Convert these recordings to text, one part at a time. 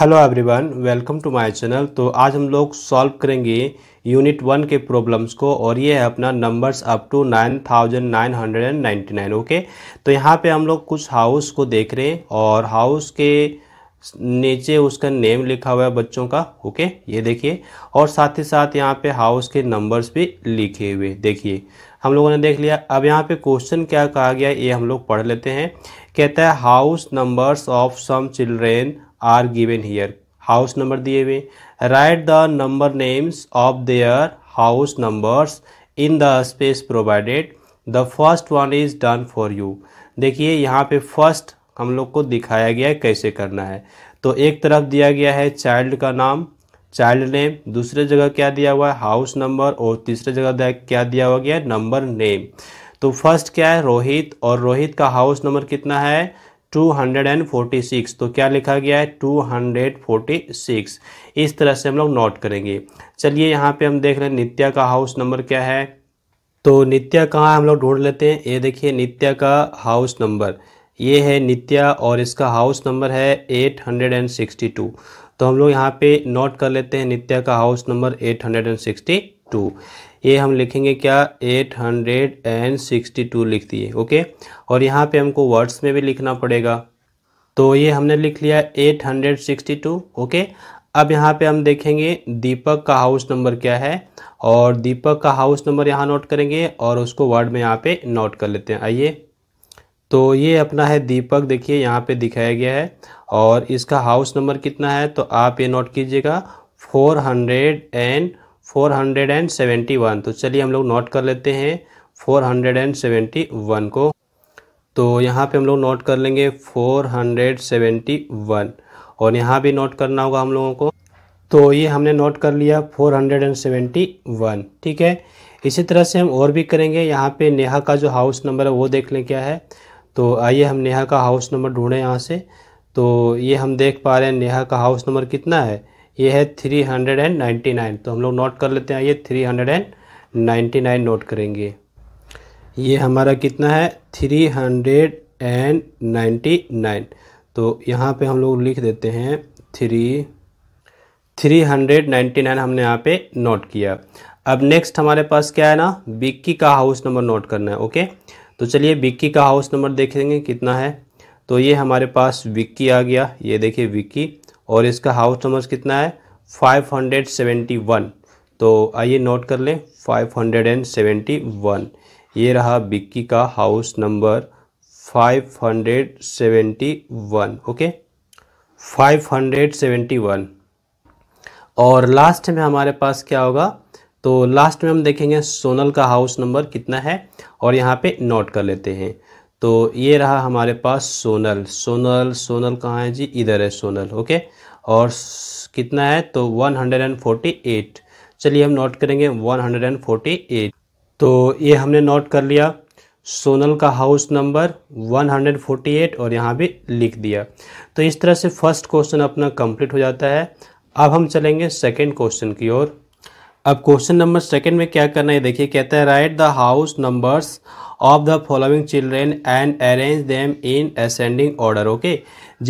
hello everyone welcome to my channel तो आज हम लोग सॉल्व करेंगे यूनिट वन के प्रॉब्लम्स को और ये है अपना numbers up to nine thousand nine hundred and ninety nine okay तो यहाँ पे हम लोग कुछ हाउस को देख रहे हैं और हाउस के नीचे उसका नेम लिखा हुआ है बच्चों का ओके ये देखिए और साथ ही साथ यहाँ पे हाउस के नंबर्स भी लिखे हुए देखिए हम लोगों ने देख लिया अब यहाँ पे क्वेश्चन क्या कहा गया ये हम लोग पढ़ लेते हैं कहता है house numbers of some children are given here house number दिए हुए write the number names of their house numbers in the space provided the first one is done for you देखिए यहाँ पे फर्स्ट हम लोग को दिखाया गया है कैसे करना है तो एक तरफ दिया गया है चाइल्ड का नाम चाइल्ड नेम दूसरे जगह क्या दिया हुआ है हाउस नंबर और तीसरे जगह क्या दिया हुआ गया है नंबर नेम तो फर्स्ट क्या है रोहित और रोहित का हाउस नंबर कितना है 246 तो क्या लिखा गया है 246 इस तरह से हम लोग नोट करेंगे चलिए यहाँ पे हम देख रहे हैं नित्या का हाउस नंबर क्या है तो नित्या कहाँ हम लोग ढूंढ लेते हैं ये देखिए नित्या का हाउस नंबर ये है नित्या और इसका हाउस नंबर है 862 तो हम लोग यहाँ पे नोट कर लेते हैं नित्या का हाउस नंबर 862 टू ये हम लिखेंगे क्या eight hundred and sixty two लिख दिए ओके और यहाँ पे हमको वर्ड्स में भी लिखना पड़ेगा तो ये हमने लिख लिया eight hundred sixty two okay अब यहाँ पे हम देखेंगे दीपक का हाउस नंबर क्या है और दीपक का हाउस नंबर यहाँ नोट करेंगे और उसको वर्ड में यहाँ पे नोट कर लेते हैं आइए तो ये अपना है दीपक देखिए यहाँ पे दिखाया गया है और इसका हाउस नंबर कितना है तो आप ये नोट कीजिएगा four hundred and four hundred and seventy one तो चलिए हम लोग नोट कर लेते हैं four hundred and seventy one को तो यहाँ पे हम लोग नोट कर लेंगे फोर हंड्रेड सेवेंटी वन और यहाँ भी नोट करना होगा हम लोगों को तो ये हमने नोट कर लिया four hundred and seventy one ठीक है इसी तरह से हम और भी करेंगे यहाँ पे नेहा का जो हाउस नंबर है वो देख लें क्या है तो आइए हम नेहा का हाउस नंबर ढूंढें यहाँ से तो ये हम देख पा रहे हैं नेहा का हाउस नंबर कितना है ये है three hundred and ninety nine तो हम लोग नोट कर लेते हैं ये three hundred and ninety nine note करेंगे ये हमारा कितना है three hundred and ninety nine तो यहाँ पे हम लोग लिख देते हैं three three hundred ninety nine हमने यहाँ पे नोट किया अब नेक्स्ट हमारे पास क्या है ना बिक्की का हाउस नंबर नोट करना है ओके तो चलिए बिक्की का हाउस नंबर देखेंगे कितना है तो ये हमारे पास विक्की आ गया ये देखिए विक्की और इसका हाउस नंबर कितना है 571 तो आइए नोट कर लें 571 ये रहा बिक्की का हाउस नंबर 571 ओके 571 और लास्ट में हमारे पास क्या होगा तो लास्ट में हम देखेंगे सोनल का हाउस नंबर कितना है और यहाँ पे नोट कर लेते हैं तो ये रहा हमारे पास सोनल सोनल सोनल कहाँ है जी इधर है सोनल ओके और कितना है तो 148 चलिए हम नोट करेंगे 148 तो ये हमने नोट कर लिया सोनल का हाउस नंबर 148 और यहाँ भी लिख दिया तो इस तरह से फर्स्ट क्वेश्चन अपना कंप्लीट हो जाता है अब हम चलेंगे सेकंड क्वेश्चन की ओर अब क्वेश्चन नंबर सेकंड में क्या करना है देखिए कहता है write the house numbers of the following children and arrange them in ascending order okay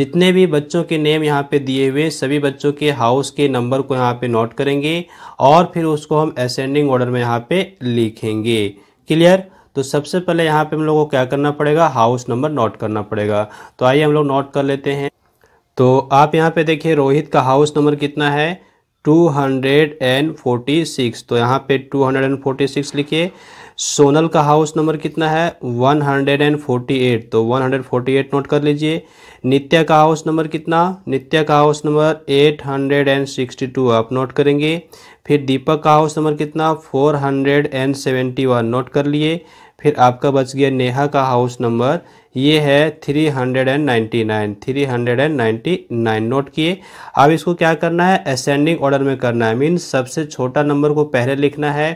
जितने भी बच्चों के नेम यहाँ पे दिए हुए सभी बच्चों के हाउस के नंबर को यहाँ पे नोट करेंगे और फिर उसको हम असेंडिंग ऑर्डर में यहाँ पे लिखेंगे क्लियर तो सबसे पहले यहाँ पे हम लोग को क्या करना पड़ेगा हाउस नंबर नोट करना पड़ेगा तो आइए हम लोग नोट कर लेते हैं तो आप यहाँ पे देखिए रोहित का हाउस नंबर कितना है 246 तो यहाँ पे 246 लिखिए सोनल का हाउस नंबर कितना है 148 तो 148 नोट कर लीजिए नित्या का हाउस नंबर कितना नित्या का हाउस नंबर 862 आप नोट करेंगे फिर दीपक का हाउस नंबर कितना 471 नोट कर लिए फिर आपका बच गया नेहा का हाउस नंबर ये है 399 399 नोट किए अब इसको क्या करना है असेंडिंग ऑर्डर में करना है मीन सबसे छोटा नंबर को पहले लिखना है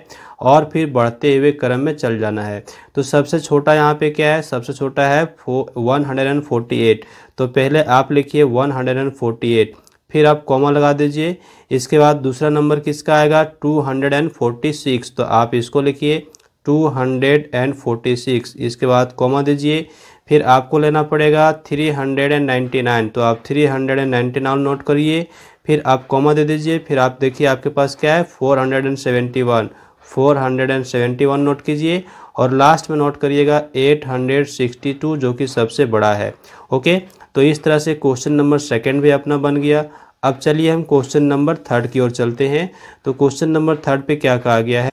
और फिर बढ़ते हुए क्रम में चल जाना है तो सबसे छोटा यहाँ पे क्या है सबसे छोटा है one hundred and forty eight तो पहले आप लिखिए one hundred and forty eight फिर आप कॉमा लगा दीजिए इसके बाद दूसरा नंबर किसका आएगा two hundred and forty six तो आप इसको लिखिए two hundred and forty six इसके बाद कॉमा दीजिए फिर आपको लेना पड़ेगा three hundred and ninety nine तो आप three hundred and ninety nine note करिए फिर आप कॉमा दे दीजिए फिर आप देखिए आपके पास क्या है four hundred and seventy one four hundred and seventy one note कीजिए और लास्ट में नोट करिएगा एट हंड्रेड सिक्सटी टू जो कि सबसे बड़ा है ओके तो इस तरह से क्वेश्चन नंबर सेकेंड भी अपना बन गया अब चलिए हम क्वेश्चन नंबर थर्ड की ओर चलते हैं तो क्वेश्चन नंबर थर्ड पे क्या कहा गया है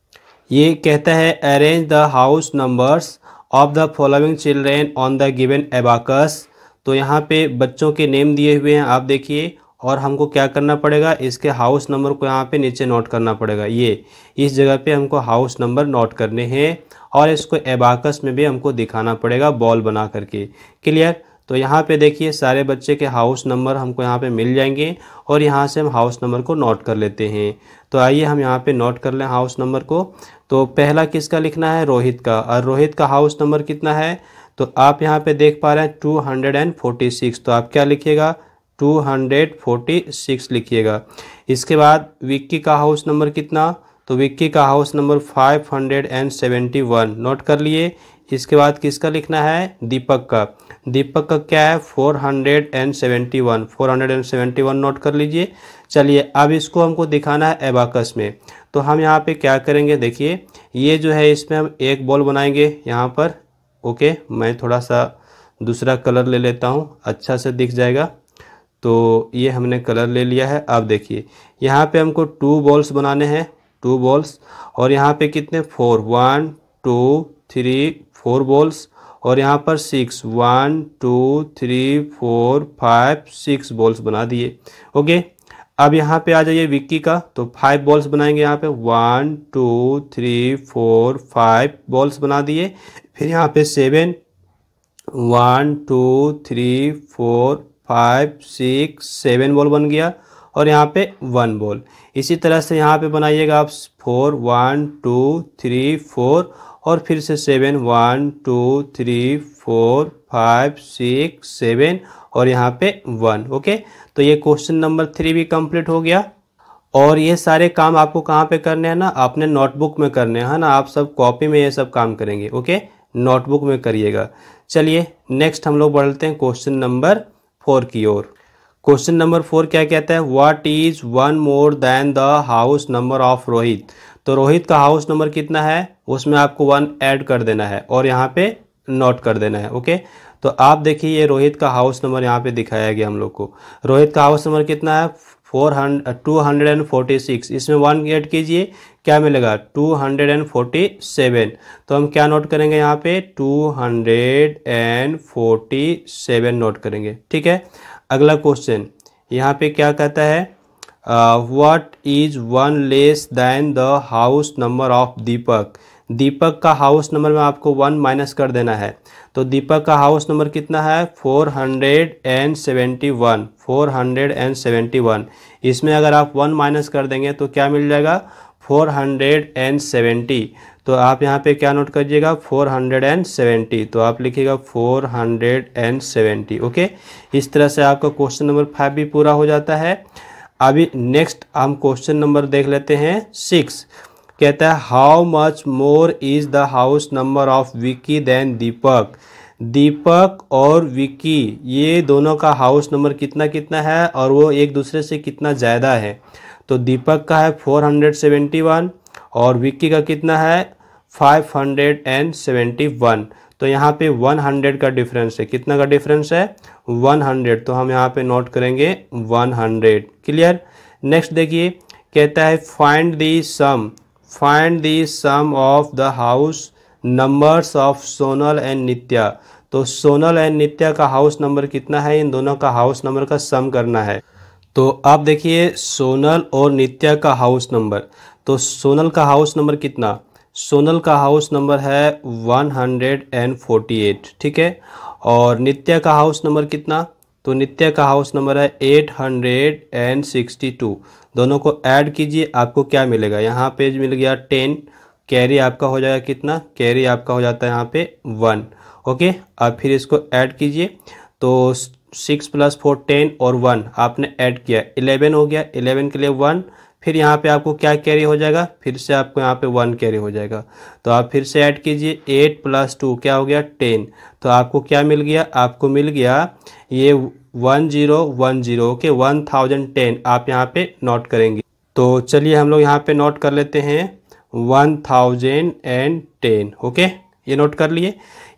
ये कहता है arrange the house numbers of the following children on the given abacus तो यहाँ पे बच्चों के नेम दिए हुए हैं आप देखिए और हमको क्या करना पड़ेगा इसके हाउस नंबर को यहाँ पे नीचे नोट करना पड़ेगा ये इस जगह पे हमको हाउस नंबर नोट करने हैं और इसको एबाकस में भी हमको दिखाना पड़ेगा बॉल बना करके क्लियर तो यहाँ पे देखिए सारे बच्चे के हाउस नंबर हमको यहाँ पे मिल जाएंगे और यहाँ से हम हाउस नंबर को नोट कर लेते हैं तो आइए हम यहाँ पे नोट कर लें हाउस नंबर को तो पहला किसका लिखना है रोहित का और रोहित का हाउस नंबर कितना है तो आप यहाँ पे देख पा रहे हैं two hundred and forty six तो आप क्या लिखिएगा टू हंड्रेड फोर्टी सिक्स लिखिएगा इसके बाद विक्की का हाउस नंबर कितना तो विक्की का house number five hundred and seventy one note कर लिए इसके बाद किसका लिखना है दीपक का दीपक का क्या है four hundred and seventy one four hundred and seventy one note कर लीजिए चलिए अब इसको हमको दिखाना है एबाकस में तो हम यहाँ पे क्या करेंगे देखिए ये जो है इसमें हम एक बॉल बनाएंगे यहाँ पर ओके मैं थोड़ा सा दूसरा कलर ले लेता हूँ अच्छा से दिख जाएगा तो ये हमने कलर ले लिया है अब देखिए यहाँ पे हमको टू बॉल्स बनाने हैं टू बॉल्स और यहाँ पे कितने four one two three four balls और यहाँ पर six one two three four five six balls बना दिए ओके अब यहाँ पे आ जाइए विक्की का तो फाइव बॉल्स बनाएंगे यहाँ पे one two three four five balls बना दिए फिर यहाँ पे seven one two three four five six seven ball बन गया और यहाँ पे वन बॉल इसी तरह से यहाँ पे बनाइएगा आप four one two three four और फिर से seven one two three four five six seven और यहाँ पे वन ओके तो ये क्वेश्चन नंबर थ्री भी कंप्लीट हो गया और ये सारे काम आपको कहाँ पे करने हैं ना आपने नोटबुक में करने हैं ना आप सब कॉपी में ये सब काम करेंगे ओके नोटबुक में करिएगा चलिए नेक्स्ट हम लोग बढ़ते हैं क्वेश्चन नंबर फोर की ओर क्वेश्चन नंबर फोर क्या कहता है what is one more than the house number of Rohit तो रोहित का हाउस नंबर कितना है उसमें आपको वन ऐड कर देना है और यहाँ पे नोट कर देना है ओके तो आप देखिए ये रोहित का हाउस नंबर यहाँ पे दिखाया गया हम लोग को रोहित का हाउस नंबर कितना है four hundred two hundred and forty six इसमें वन ऐड कीजिए क्या मिलेगा two hundred and forty seven तो हम क्या नोट करेंगे यहाँ पे two hundred and forty seven note करेंगे ठीक है अगला क्वेश्चन यहाँ पे क्या कहता है what is one less than the house number of Deepak Deepak का हाउस नंबर में आपको वन माइनस कर देना है तो दीपक का हाउस नंबर कितना है four hundred and seventy one four hundred and seventy one इसमें अगर आप वन माइनस कर देंगे तो क्या मिल जाएगा फोर हंड्रेड एंड सेवेंटी तो आप यहाँ पे क्या नोट करिएगा फोर हंड्रेड एंड सेवेंटी तो आप लिखिएगा four hundred and seventy okay इस तरह से आपका क्वेश्चन नंबर फाइव भी पूरा हो जाता है अभी नेक्स्ट हम क्वेश्चन नंबर देख लेते हैं सिक्स कहता है how much more is the house number of Vicky than Deepak Deepak और विकी ये दोनों का हाउस नंबर कितना कितना है और वो एक दूसरे से कितना ज़्यादा है तो दीपक का है 471 और विक्की का कितना है 571 तो यहाँ पे 100 का डिफरेंस है कितना का डिफरेंस है 100 तो हम यहाँ पे नोट करेंगे 100 क्लियर नेक्स्ट देखिए कहता है find the sum find the sum of the house numbers of Sonal and Nitya तो सोनल एंड नित्या का हाउस नंबर कितना है इन दोनों का हाउस नंबर का सम करना है तो अब देखिए सोनल और नित्या का हाउस नंबर तो सोनल का हाउस नंबर कितना सोनल का हाउस नंबर है 148 ठीक है और नित्या का हाउस नंबर कितना तो नित्या का हाउस नंबर है 862 दोनों को ऐड कीजिए आपको क्या मिलेगा यहाँ पे मिल गया 10 कैरी आपका हो जाएगा कितना कैरी आपका हो जाता है यहाँ पे 1 ओके अब फिर इसको ऐड कीजिए तो सिक्स प्लस फोर टेन और वन आपने ऐड किया इलेवन हो गया इलेवन के लिए वन फिर यहाँ पे आपको क्या कैरी हो जाएगा फिर से आपको यहाँ पे वन कैरी हो जाएगा तो आप फिर से ऐड कीजिए एट प्लस टू क्या हो गया टेन तो आपको क्या मिल गया आपको मिल गया ये one zero one zero okay one thousand ten आप यहाँ पे नोट करेंगे तो चलिए हम लोग यहाँ पे नोट कर लेते हैं one thousand and ten okay ये नोट कर लिए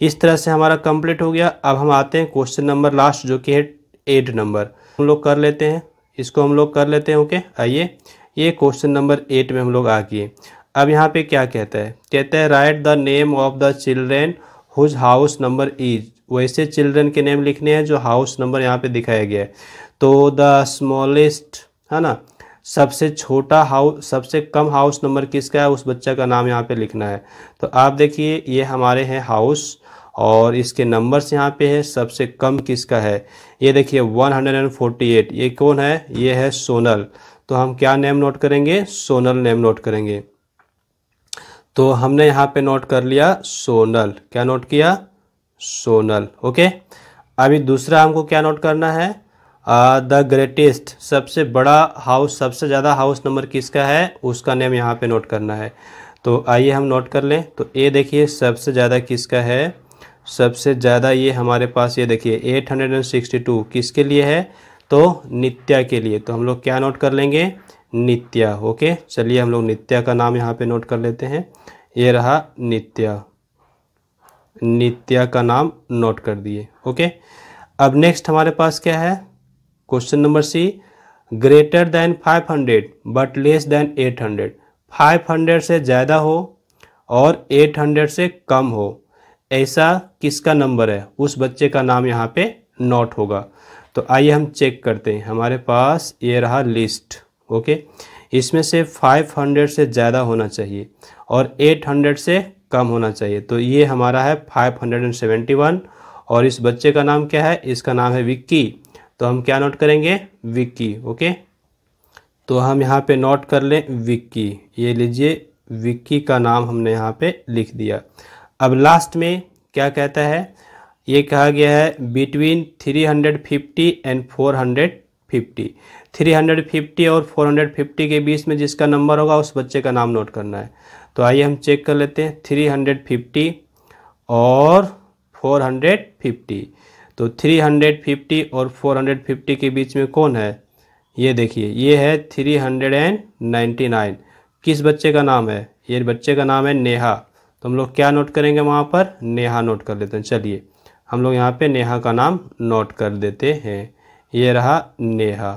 इस तरह से हमारा कंप्लीट हो गया अब हम आते हैं क्वेश्चन नंबर लास्ट जो कि है एट नंबर हम लोग कर लेते हैं इसको हम लोग कर लेते हैं ओके आइए ये क्वेश्चन नंबर एट में हम लोग आ गए अब यहाँ पे क्या कहता है कहता है write the name of the children whose house number is वैसे चिल्ड्रेन के नेम लिखने हैं जो हाउस नंबर यहाँ पे दिखाया गया है तो द स्मॉलेस्ट है ना सबसे छोटा हाउस सबसे कम हाउस नंबर किसका है उस बच्चा का नाम यहाँ पे लिखना है तो आप देखिए ये हमारे हैं हाउस और इसके नंबर्स यहाँ पे है सबसे कम किसका है ये देखिए 148 ये कौन है ये है सोनल तो हम क्या नेम नोट करेंगे सोनल नेम नोट करेंगे तो हमने यहाँ पे नोट कर लिया सोनल क्या नोट किया सोनल ओके अभी दूसरा हमको क्या नोट करना है द ग्रेटेस्ट सबसे बड़ा हाउस सबसे ज़्यादा हाउस नंबर किसका है उसका नेम यहाँ पे नोट करना है तो आइए हम नोट कर लें तो ये देखिए सबसे ज़्यादा किसका है सबसे ज़्यादा ये हमारे पास ये देखिए 862 किसके लिए है तो नित्या के लिए तो हम लोग क्या नोट कर लेंगे नित्या ओके चलिए हम लोग नित्या का नाम यहाँ पे नोट कर लेते हैं ये रहा नित्या नित्या का नाम नोट कर दिए ओके अब नेक्स्ट हमारे पास क्या है question number C greater than 500 but less than 800 500 से ज़्यादा हो और 800 से कम हो ऐसा किसका नंबर है उस बच्चे का नाम यहाँ पे नोट होगा तो आइए हम चेक करते हैं हमारे पास ये रहा लिस्ट ओके इसमें से 500 से ज़्यादा होना चाहिए और 800 से कम होना चाहिए तो ये हमारा है 571 और इस बच्चे का नाम क्या है इसका नाम है विक्की तो हम क्या नोट करेंगे विक्की ओके तो हम यहाँ पे नोट कर लें विक्की ये लीजिए विक्की का नाम हमने यहाँ पे लिख दिया अब लास्ट में क्या कहता है ये कहा गया है बिटवीन 350 एंड 450 350 और 450 के बीच में जिसका नंबर होगा उस बच्चे का नाम नोट करना है तो आइए हम चेक कर लेते हैं 350 और 450 तो 350 और 450 के बीच में कौन है ये देखिए ये है 399 किस बच्चे का नाम है ये बच्चे का नाम है नेहा तो हम लोग क्या नोट करेंगे वहाँ पर नेहा नोट कर लेते हैं चलिए हम लोग यहाँ पे नेहा का नाम नोट कर देते हैं ये रहा नेहा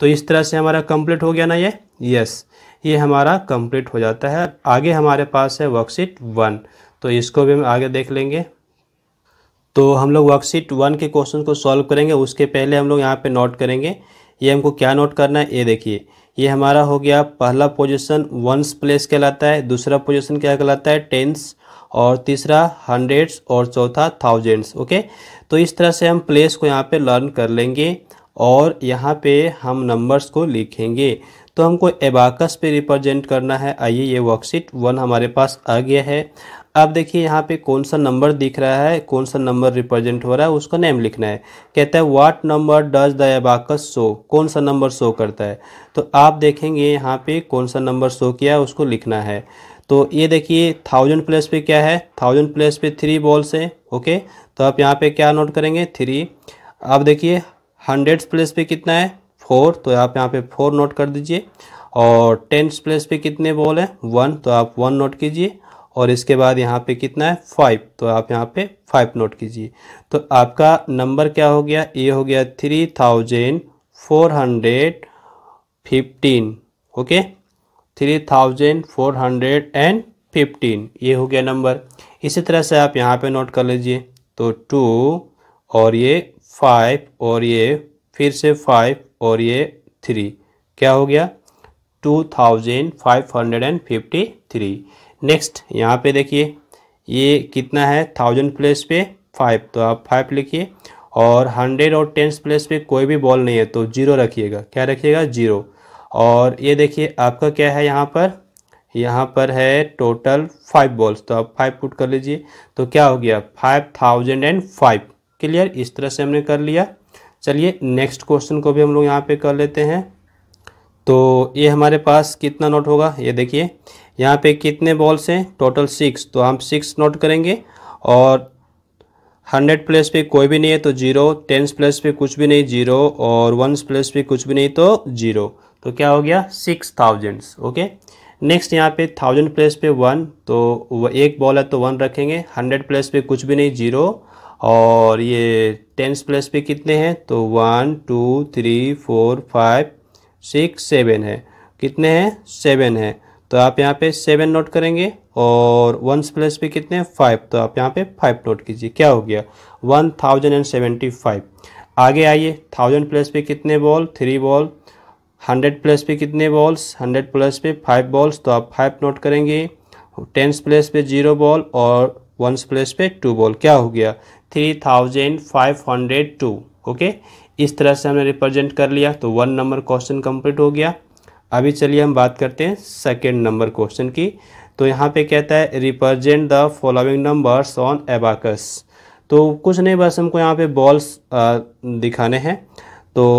तो इस तरह से हमारा कंप्लीट हो गया ना ये यस ये हमारा कंप्लीट हो जाता है आगे हमारे पास है वर्कशीट वन तो इसको भी हम आगे देख लेंगे तो हम लोग वर्कशीट वन के क्वेश्चन को सॉल्व करेंगे उसके पहले हम लोग यहाँ पे नोट करेंगे ये हमको क्या नोट करना है ये देखिए ये हमारा हो गया पहला पोजिशन वंस प्लेस कहलाता है दूसरा पोजिशन क्या कहलाता है टेंस और तीसरा हंड्रेड्स और चौथा थाउजेंड्स ओके तो इस तरह से हम प्लेस को यहाँ पे लर्न कर लेंगे और यहाँ पे हम नंबर्स को लिखेंगे तो हमको एबाकस पे रिप्रेजेंट करना है आइए ये वर्कशीट वन हमारे पास आ गया है अब देखिए यहाँ पे कौन सा नंबर दिख रहा है कौन सा नंबर रिप्रेजेंट हो रहा है उसका नेम लिखना है कहता है what number does the abacus show कौन सा नंबर शो करता है तो आप देखेंगे यहाँ पे कौन सा नंबर शो किया है उसको लिखना है तो ये देखिए थाउजेंड प्लेस पे क्या है थाउजेंड प्लेस पे थ्री बॉल्स है ओके तो आप यहाँ पे क्या नोट करेंगे थ्री अब देखिए हंड्रेड प्लेस पे कितना है फोर तो आप यहाँ पे फोर नोट कर दीजिए और टेंथ प्लेस पे कितने बॉल हैं वन तो आप वन नोट कीजिए और इसके बाद यहाँ पे कितना है फाइव तो आप यहाँ पे फाइव नोट कीजिए तो आपका नंबर क्या हो गया ये हो गया three thousand four hundred fifteen okay three thousand four hundred and fifteen ये हो गया नंबर इसी तरह से आप यहाँ पे नोट कर लीजिए तो टू और ये फाइव और ये फिर से फाइव और ये थ्री क्या हो गया two thousand five hundred and fifty three next यहाँ पे देखिए ये कितना है थाउजेंड प्लेस पे फाइव तो आप फाइव लिखिए और हंड्रेड और टेंस प्लेस पे कोई भी बॉल नहीं है तो जीरो रखिएगा क्या रखिएगा जीरो और ये देखिए आपका क्या है यहाँ पर यहाँ पर है टोटल फाइव बॉल्स तो आप फाइव पुट कर लीजिए तो क्या हो गया five thousand and five clear इस तरह से हमने कर लिया चलिए नेक्स्ट क्वेश्चन को भी हम लोग यहाँ पे कर लेते हैं तो ये हमारे पास कितना नोट होगा ये देखिए यहाँ पे कितने बॉल्स हैं टोटल सिक्स तो हम सिक्स नोट करेंगे और हंड्रेड प्लेस पे कोई भी नहीं है तो जीरो टेंस प्लेस पे कुछ भी नहीं जीरो और वंस प्लेस पे कुछ भी नहीं तो जीरो तो क्या हो गया सिक्स थाउजेंड्स ओके नेक्स्ट यहाँ पे थाउजेंड प्लेस पे वन तो एक बॉल है तो वन रखेंगे हंड्रेड प्लेस पे कुछ भी नहीं जीरो और ये टेंस प्लेस पे कितने हैं तो one two three four five six seven है कितने हैं सेवन है तो आप यहाँ पे सेवन नोट करेंगे और वंस प्लेस पे कितने हैं फाइव तो आप यहाँ पे फाइव नोट कीजिए क्या हो गया one thousand and seventy five आगे आइए थाउजेंड प्लेस पे कितने ball three ball hundred plus पे कितने बॉल्स हंड्रेड प्लस पे फाइव बॉल्स तो आप फाइव नोट करेंगे टेंस प्लेस पे जीरो बॉल और वंस प्लेस पे टू बॉल क्या हो गया three thousand five hundred two okay इस तरह से हमने रिप्रेजेंट कर लिया तो वन नंबर क्वेश्चन कंप्लीट हो गया अभी चलिए हम बात करते हैं सेकेंड नंबर क्वेश्चन की तो यहाँ पे कहता है represent the following numbers on abacus तो कुछ नहीं बस हमको यहाँ पे बॉल्स दिखाने हैं तो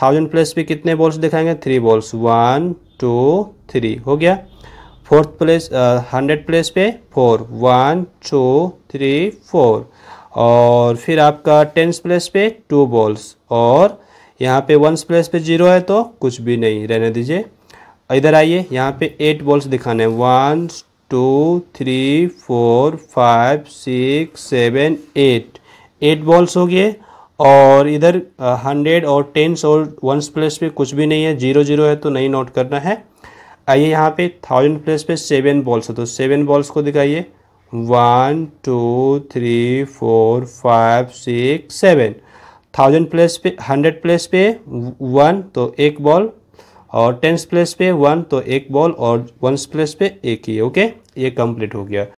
थाउजेंड प्लेस पे कितने बॉल्स दिखाएंगे three balls one two three हो गया फोर्थ प्लेस हंड्रेड प्लेस पे four one two three four और फिर आपका टेंस प्लेस पे टू बॉल्स और यहाँ पे वंस प्लेस पे जीरो है तो कुछ भी नहीं रहने दीजिए इधर आइए यहाँ पे एट बॉल्स दिखाने one two three four five six seven eight eight balls हो गए और इधर हंड्रेड और टेंस और वंस प्लेस पे कुछ भी नहीं है जीरो जीरो है तो नहीं नोट करना है आइए यहाँ पे थाउजेंड प्लेस पे सेवन बॉल्स है तो सेवन बॉल्स को दिखाइए one two three four five six seven thousand place पे हंड्रेड प्लेस पे वन तो एक बॉल और टेंस प्लेस पे वन तो एक बॉल और वंस प्लेस पे एक ही ओके ये कंप्लीट हो गया